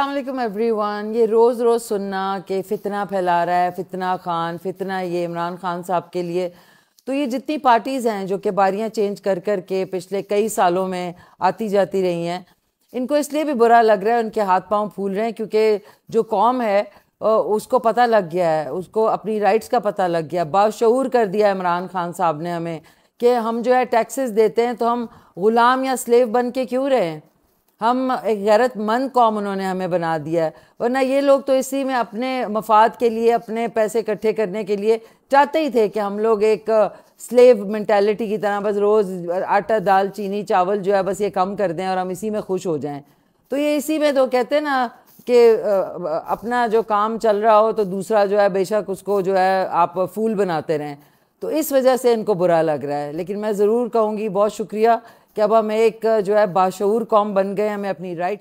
अल्लाम एवरीवन ये रोज़ रोज़ सुनना कि फितना फैला रहा है फितना खान फितना ये इमरान खान साहब के लिए तो ये जितनी पार्टीज़ हैं जो कि बारियाँ चेंज कर कर के पिछले कई सालों में आती जाती रही हैं इनको इसलिए भी बुरा लग रहा है उनके हाथ पांव फूल रहे हैं क्योंकि जो कौम है उसको पता लग गया है उसको अपनी राइट्स का पता लग गया बाशूर कर दिया इमरान खान साहब ने हमें कि हम जो है टैक्सेस देते हैं तो हम ग़ुलाम या स्लेव बन के क्यों रहें हम एक गैरतमंद कौम उन्होंने हमें बना दिया है वरना ये लोग तो इसी में अपने मफाद के लिए अपने पैसे इकट्ठे करने के लिए चाहते ही थे कि हम लोग एक स्लेव मैंटेलिटी की तरह बस रोज़ आटा दाल चीनी चावल जो है बस ये कम कर दें और हम इसी में खुश हो जाएं तो ये इसी में तो कहते हैं ना कि अपना जो काम चल रहा हो तो दूसरा जो है बेशक उसको जो है आप फूल बनाते रहें तो इस वजह से इनको बुरा लग रहा है लेकिन मैं ज़रूर कहूँगी बहुत शुक्रिया कि अब हम एक जो है बाशूर कौम बन गए हमें अपनी राइट्स